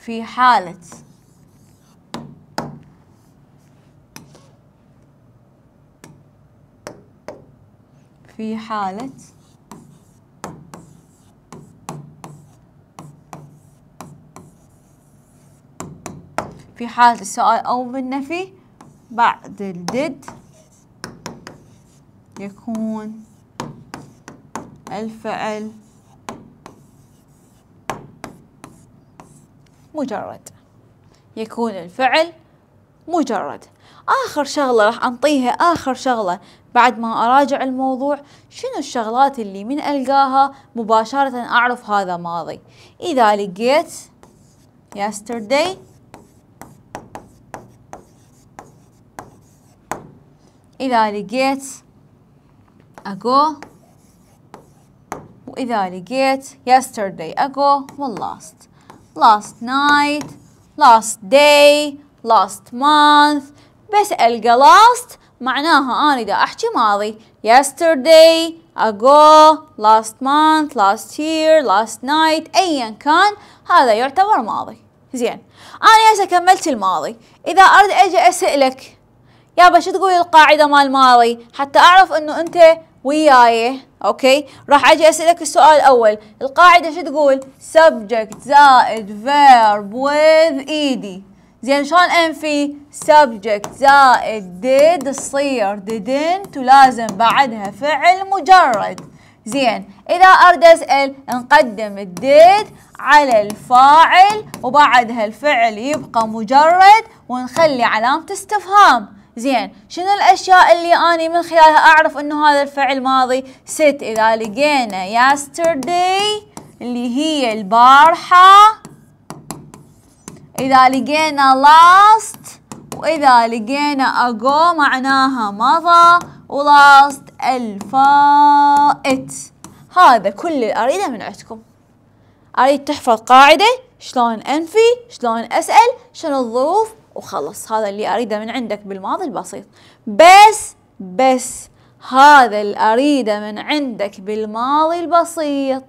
في حالة في حالة في حالة السؤال أو بالنفي بعد الدد يكون الفعل مجرد يكون الفعل مجرد آخر شغلة راح أنطيها آخر شغلة بعد ما أراجع الموضوع شنو الشغلات اللي من ألقاها مباشرة أعرف هذا ماضي إذا لقيت yesterday إذا لقيت أجو وإذا لقيت yesterday أجو و last last night last day last month بس ألقى last معناها أنا إذا أحكي ماضي yesterday ago last month last year last night أيا كان هذا يعتبر ماضي زين أنا هسه كملت الماضي إذا أرد أجي أسألك يابا شو تقولي القاعده مال ماري حتى اعرف انه انت وياي اوكي راح اجي اسالك السؤال الاول القاعده شو تقول subject زائد verb with ايدي زين شلون انفي subject زائد did تصير didn't ولازم بعدها فعل مجرد زين اذا اريد اسال نقدم الديد على الفاعل وبعدها الفعل يبقى مجرد ونخلي علامه استفهام زين شنو الاشياء اللي اني من خلالها اعرف انه هذا الفعل ماضي ست اذا لقينا yesterday اللي هي البارحة إذا لقينا last وإذا لقينا ago معناها مضى ولاست الفائت هذا كل اللي أريده من عندكم أريد تحفظ قاعدة شلون أنفي شلون أسأل شنو الظروف وخلص هذا اللي أريده من عندك بالماضي البسيط بس بس هذا اللي أريده من عندك بالماضي البسيط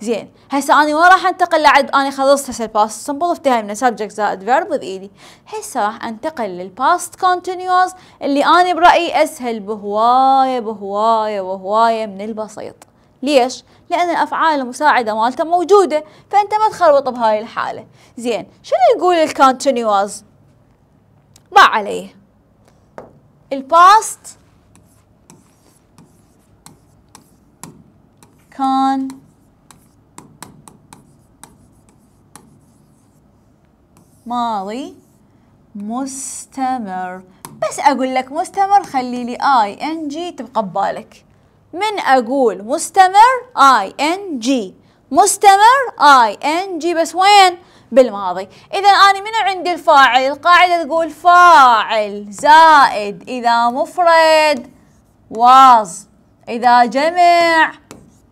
زين هسه أنا وين راح انتقل لعد أنا خلصت هسه الباست سمبل افتهمنا سبجكت زائد فيرب بايدي هسه راح انتقل للباست كونتينيوز اللي انا برايي اسهل بهوايه بهوايه بهواية من البسيط ليش؟ لأن الأفعال المساعدة مالته موجودة فأنت ما تخربط بهاي الحالة زين شنو يقول الكونتينيوز ضع عليه الباست كان ماضي مستمر بس أقول لك مستمر خلي لي آي إن جي تبقى ببالك من أقول مستمر آي إن جي مستمر آي إن جي بس وين؟ بالماضي إذا أنا من عندي الفاعل القاعدة تقول فاعل زائد إذا مفرد واز إذا جمع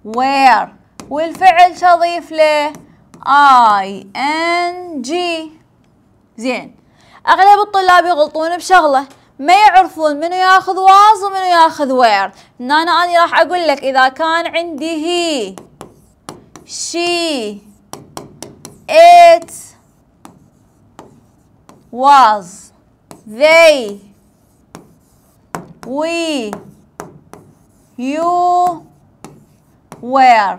وير والفعل شضيف له اي ان جي زين اغلب الطلاب يغلطون بشغله ما يعرفون منو ياخذ واز ومنو ياخذ وير هنا انا راح اقول لك اذا كان عندي هي شي It was they we you were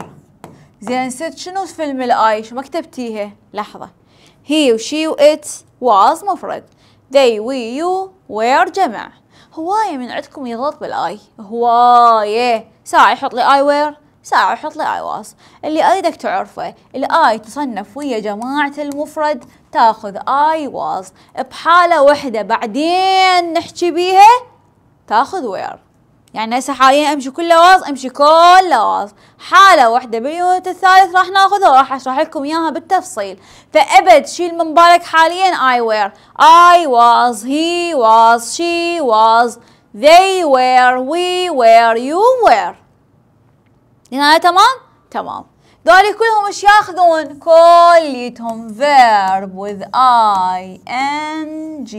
زين نسيت شنو فيلم الاي شو ما كتبتيها لحظة هي وشي وات واز مفرد they we you were جمع هواية من عندكم يغلط بالاي هواية ساعة يحط لي اي وير ساعة وحط لي اي واس اللي اريدك تعرفه الاي تصنف ويا جماعة المفرد تاخذ اي واس بحالة وحدة بعدين نحكي بيها تاخذ وير يعني هسه حاليا امشي كل واس امشي كل واس حاله واحده باليونت الثالث راح ناخذها وراح اشرح لكم اياها بالتفصيل فابد شيل من بالك حاليا اي وير اي واس هي واس شي واس they were we were you were للنهاية تمام؟ تمام دولي كلهم ايش ياخذون؟ كليتهم verb with I N G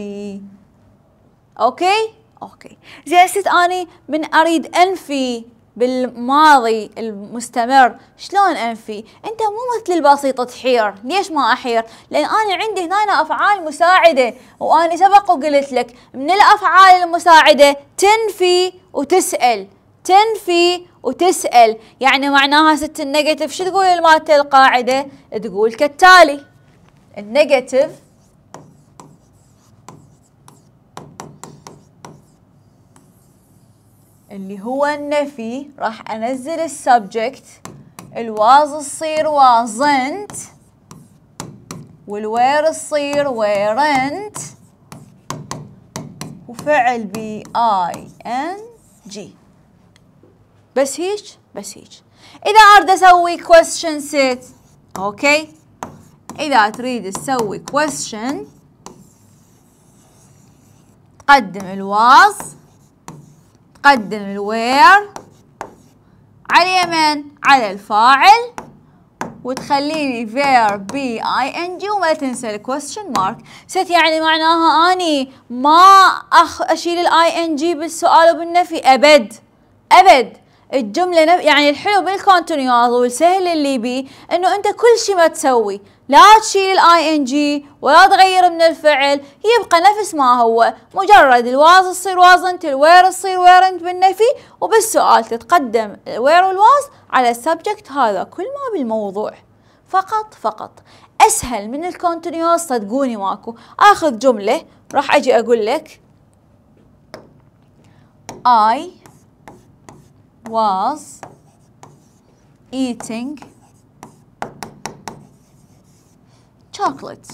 اوكي؟ اوكي زي هسه اني من اريد انفي بالماضي المستمر شلون انفي انت مو مثل البسيطه تحير ليش ما احير لان انا عندي هنا افعال مساعده واني سبق وقلت لك من الافعال المساعده تنفي وتسال تنفي وتسأل يعني معناها ست النيجاتيف شو تقول المادة القاعدة تقول كالتالي النيجاتيف اللي هو النفي راح انزل السبجكت الواز تصير وازنت والوير تصير ويرنت وفعل بي اي ان جي بس هيك بس هيك إذا أرد أسوي question set أوكي إذا تريد تسوي question تقدم الواز تقدم الوير على يمين على الفاعل وتخلي لي verb بي اي ان جي وما تنسى الكويستشن مارك ست يعني معناها اني ما أخ اشيل الاي ان جي بالسؤال وبالنفي ابد ابد الجملة نف... يعني الحلو بالكونتينيوال والسهل اللي بي انه انت كل شيء ما تسوي لا تشيل الاي ان جي ولا تغير من الفعل يبقى نفس ما هو مجرد الواز تصير وازنت الوير تصير ويرنت بالنفي وبالسؤال تتقدم الوير والواز على السبجكت هذا كل ما بالموضوع فقط فقط اسهل من الكونتينيوس صدقوني ماكو اخذ جملة راح اجي اقول لك I was eating chocolate.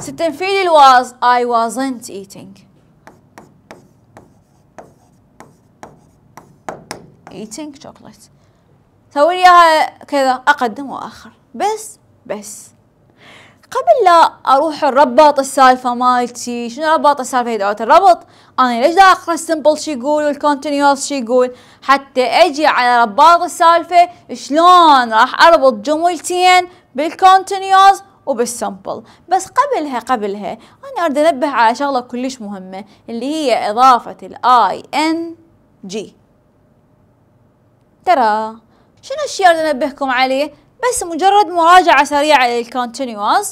60 ال was I wasn't eating. eating chocolate. سوي لي كذا أقدم وآخر بس بس قبل لا اروح الربط السالفه مالتي شنو ربط السالفه دوره الربط انا ليش دا اقرا السمبل شو يقول والكونتينيوس شو يقول حتى اجي على رباط السالفه شلون راح اربط جملتين بالكونتينيوس وبالسمبل بس قبلها قبلها انا اريد انبه على شغله كلش مهمه اللي هي اضافه الاي ان جي ترى شنو الشيء اريد انبهكم عليه بس مجرد مراجعة سريعة للcontinuous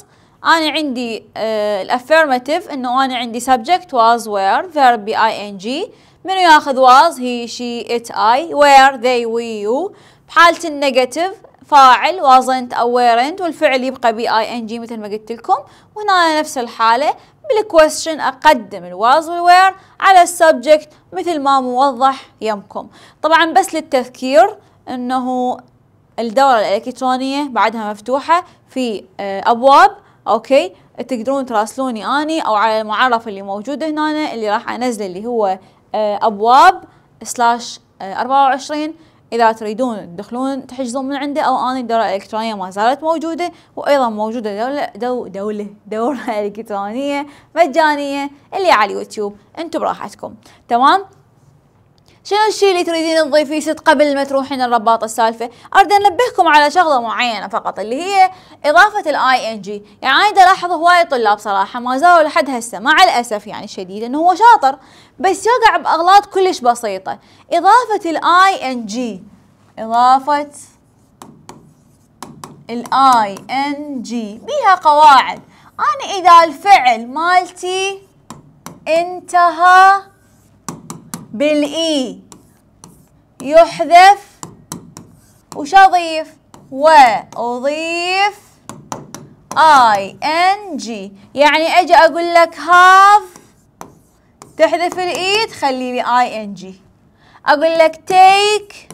أنا عندي آه، الأفيرماتيف إنه أنا عندي subject was where verb ing منو ياخذ was he she it I where they we you بحالة النيجاتيف فاعل wasn't أو weren't والفعل يبقى بـ ing مثل ما قلت لكم وهنا نفس الحالة question أقدم الواز والوير على subject مثل ما موضح يمكم طبعا بس للتذكير أنه الدورة الإلكترونية بعدها مفتوحة في آه، أبواب أوكي تقدرون تراسلوني أني أو على المعرف اللي موجود هنا اللي راح أنزله اللي هو آه، أبواب سلاش آه، 24 إذا تريدون تدخلون تحجزون من عنده أو أني الدورة الإلكترونية ما زالت موجودة وأيضا موجودة دولة دو دولة دورة إلكترونية مجانية اللي على اليوتيوب أنتم براحتكم تمام شنو الشيء اللي تريدين تضيفيه ست قبل ما تروحين الرباط السالفة أريد أنبهكم على شغلة معينة فقط اللي هي إضافة الاي ان جي يعني أنا ألاحظ هواي طلاب صراحة ما زالوا لحد هسه مع الأسف يعني الشديد أنه هو شاطر بس يقع بأغلاط كلش بسيطة إضافة الاي ان جي إضافة الاي ان جي بيها قواعد أنا إذا الفعل مالتي انتهى بالإي يحذف وش أضيف وأضيف آي إن جي يعني أجي أقول لك هاف تحذف الإي تخلي لي آي إن جي أقول لك تيك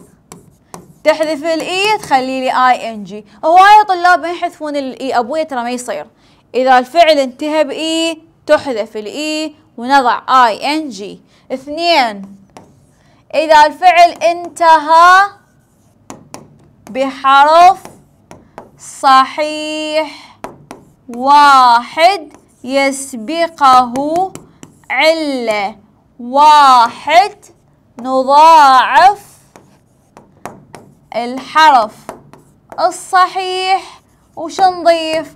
تحذف الإي تخلي لي آي إن جي هواية طلاب ما يحذفون الإي أبوي ترى ما يصير إذا الفعل انتهى بإي تحذف الإي ونضع آي إن جي اثنين إذا الفعل انتهى بحرف صحيح واحد يسبقه علة واحد نضاعف الحرف الصحيح وش نضيف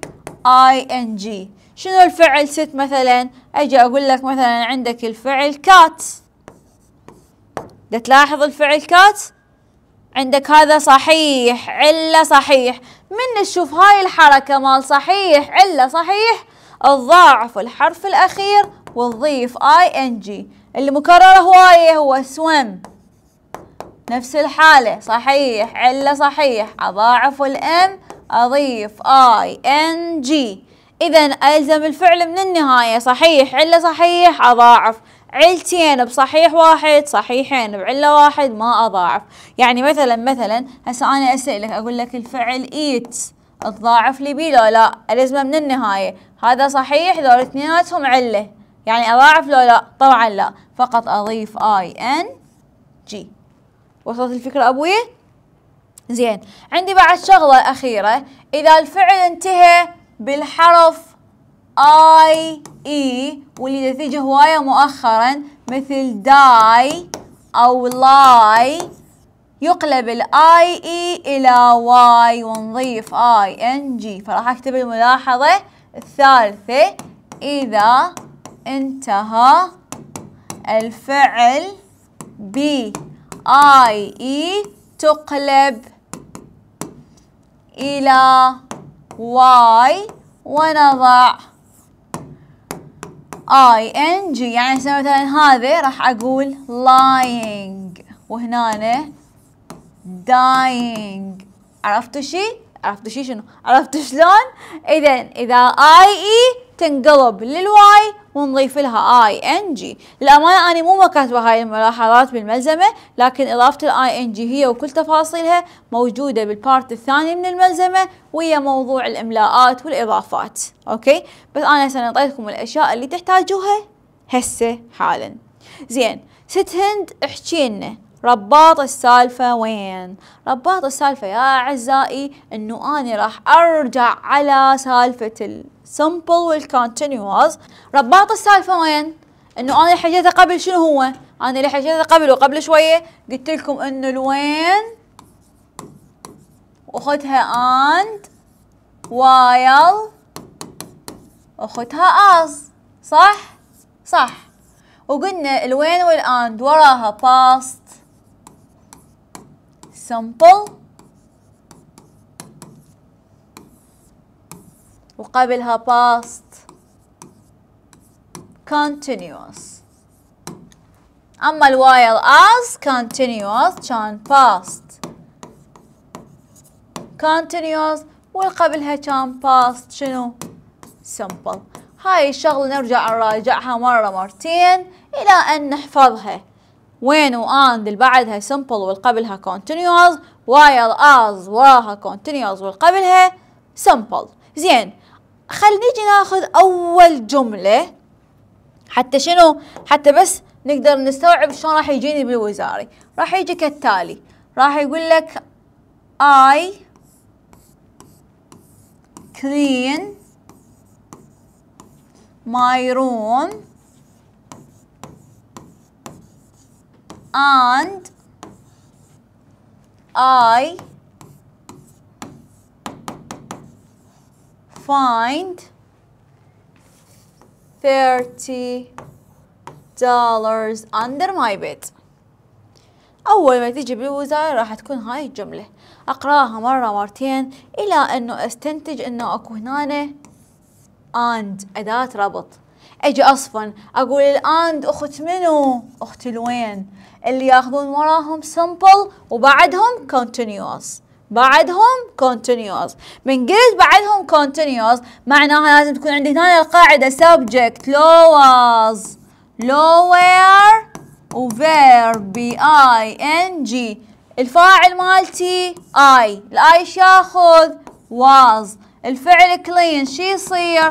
ing شنو الفعل ست مثلا اجي اقول لك مثلا عندك الفعل كات ده تلاحظ الفعل كات عندك هذا صحيح علة صحيح من تشوف هاي الحركة مال صحيح علة صحيح الضاعف الحرف الأخير والضيف اي ان جي اللي مكررة هواية هو سوام نفس الحالة صحيح علة صحيح أضاعف الام أضيف اي ان جي إذا ألزم الفعل من النهاية صحيح علة صحيح أضاعف علتين بصحيح واحد صحيحين بعلة واحد ما أضاعف يعني مثلا مثلا هسه أنا أسألك أقول لك الفعل إيت تضاعف لي بي لو لا ألزمه من النهاية هذا صحيح ذول اثنيناتهم علة يعني أضاعف لو لا طبعا لا فقط أضيف آي إن جي وصلت الفكرة أبوي؟ زين عندي بعد شغلة أخيرة إذا الفعل انتهى بالحرف اي اي e، واللي نتيجة هواية مؤخرا مثل داي او لاي يقلب الاي اي e الى واي ونضيف اي ان جي فراح اكتب الملاحظة الثالثة اذا انتهى الفعل ب اي اي تقلب الى y ونضع ing يعني مثلا هذا راح اقول lying وهنا dying عرفتوا شي؟ عرفتوا شي شنو عرفتوا شلون اذا اذا اي اي تنقلب للواي ونضيف لها اي ان جي للامانه انا مو كاتبه هاي الملاحظات بالملزمه لكن اضافه الاي ان جي هي وكل تفاصيلها موجوده بالبارت الثاني من الملزمه ويا موضوع الاملاءات والاضافات اوكي بس انا هسه اعطيتكم الاشياء اللي تحتاجوها هسه حالا زين ست هند احكي لنا رباط السالفة وين؟ رباط السالفة يا أعزائي أنه أنا راح أرجع على سالفة السمبل continuous رباط السالفة وين؟ أنه أنا حكيتها قبل شنو هو؟ أنا اللي حكيتها قبل وقبل شوية قلت لكم أنه الوين أختها أند وايل أختها أز صح؟ صح وقلنا الوين والأند وراها باست simple وقبلها past continuous أما الوايل از كونتينيوس continuous كان past continuous والقبلها كان past شنو simple هاي الشغلة نرجع نراجعها مرة مرتين إلى أن نحفظها وين واند اللي بعدها simple واللي قبلها continuous while as وراها continuous واللي قبلها simple زين خلينا نيجي ناخذ اول جمله حتى شنو حتى بس نقدر نستوعب شلون راح يجيني بالوزاري راح يجي كالتالي راح يقول لك I clean my room and I find thirty dollars under my bed أول ما تيجي بالوزارة راح تكون هاي الجملة أقراها مرة مرتين إلى أنه أستنتج أنه أكو هنا and أداة ربط اجي اصفن اقول الان اخت منو اخت الوين اللي ياخذون وراهم simple وبعدهم continuous بعدهم continuous من قلت بعدهم continuous معناها لازم تكون عندي هنا القاعدة subject lowers lower و verb i n g الفاعل مالتي I الاي شاخذ was الفعل clean شي يصير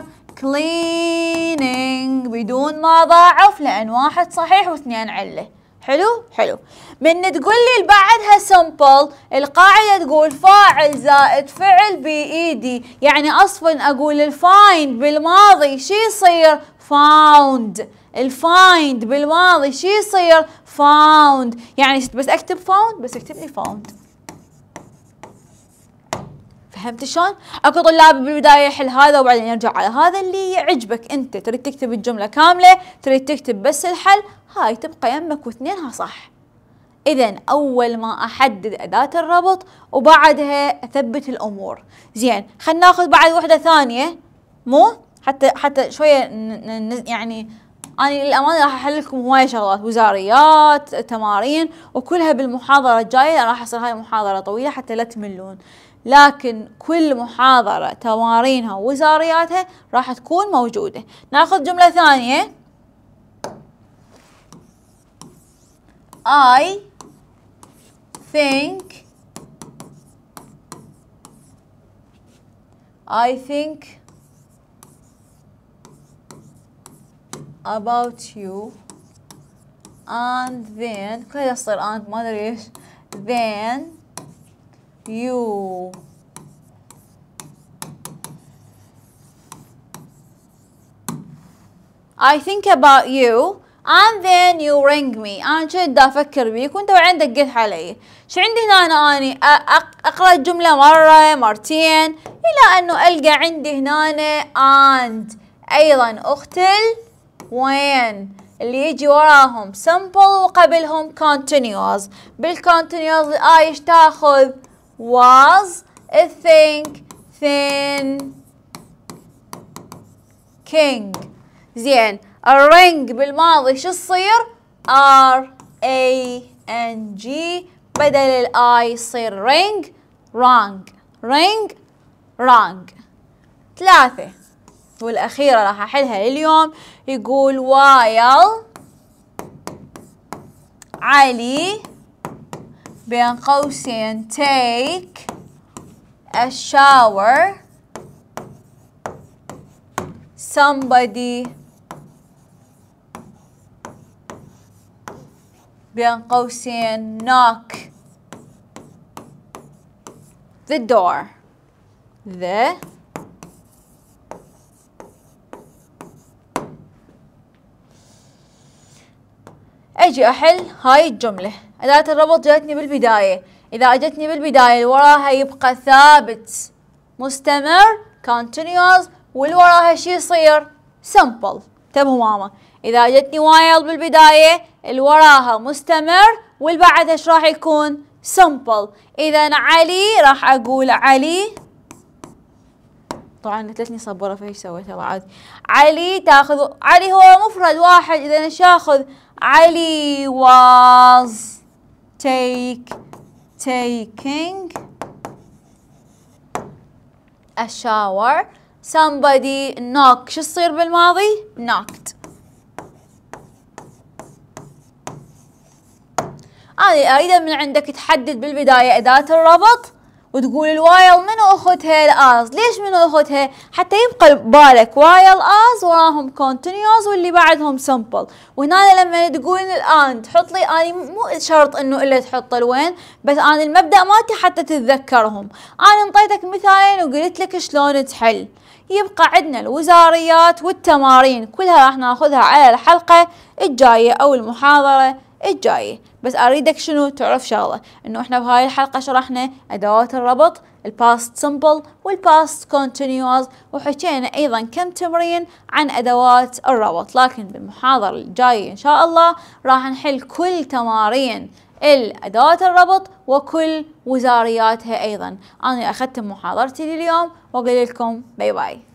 cleaning بدون ما ضاعف لأن واحد صحيح واثنين علة حلو حلو من تقول لي اللي بعدها simple القاعدة تقول فاعل زائد فعل بإيدي e يعني أصلا أقول الفايند بالماضي شو يصير found الفايند بالماضي شو يصير found يعني بس أكتب found بس اكتب لي found فهمت شلون؟ اكو طلاب بالبدايه يحل هذا وبعدين يرجع على هذا اللي يعجبك انت تريد تكتب الجمله كامله تريد تكتب بس الحل هاي تبقى يمك واثنينها صح اذا اول ما احدد اداه الربط وبعدها اثبت الامور زين خلينا ناخذ بعد وحده ثانيه مو حتى حتى شويه يعني انا للامانه راح احل لكم هوايه شغلات وزاريات تمارين وكلها بالمحاضره الجايه راح اصير هاي محاضره طويله حتى لا تملون لكن كل محاضرة تمارينها ووزارياتها راح تكون موجودة ناخذ جملة ثانية I think I think about you and then كلها تصير and ما ادري ايش then يو I think about you and then you ring me انا جد افكر بيك وانت وعندك قلت علي شو عندي هنا أنا اني اقرا الجمله مره مرتين الى انه القى عندي هنا and ايضا اختل وين اللي يجي وراهم simple وقبلهم continuous بالcontinuous آيش تاخذ was a thing thin king زين الرينج بالماضي شو تصير R A N G بدل i يصير رينج رانج رينج رانج ثلاثة والأخيرة راح أحلها لليوم يقول while علي بين قوسين take a shower somebody بين قوسين knock the door the اجي احل هاي الجمله اداة الربط جاتني بالبداية اذا اجتني بالبداية اللي وراها يبقى ثابت مستمر continuous واللي وراها شي يصير simple انتبهوا ماما اذا اجتني while بالبداية اللي وراها مستمر واللي بعدها ايش راح يكون simple اذا علي راح اقول علي طبعا قتلتني صبرة فايش سويت يلا عاد علي تاخذ علي هو مفرد واحد اذا ايش اخذ علي was take taking a shower somebody knock شو تصير بالماضي knocked أنا أريد من عندك تحدد بالبداية أداة الربط وتقول الوايل منو اخذها الاز ليش منو اخذها حتى يبقى ببالك وايل از وراهم كونتينوز واللي بعدهم سمبل وهنا لما تقول الان تحط لي اني مو شرط انه الا تحط الوين بس انا المبدا مالتي حتى تتذكرهم انا انطيتك مثالين وقلت لك شلون تحل يبقى عندنا الوزاريات والتمارين كلها راح ناخذها على الحلقه الجايه او المحاضره الجاي بس اريدك شنو تعرف شغله انه احنا بهاي الحلقه شرحنا ادوات الربط الباست سمبل والباست كونتينيوز وحكينا ايضا كم تمرين عن ادوات الربط لكن بالمحاضره الجايه ان شاء الله راح نحل كل تمارين الادوات الربط وكل وزارياتها ايضا انا اختم محاضرتي لليوم واقول لكم باي باي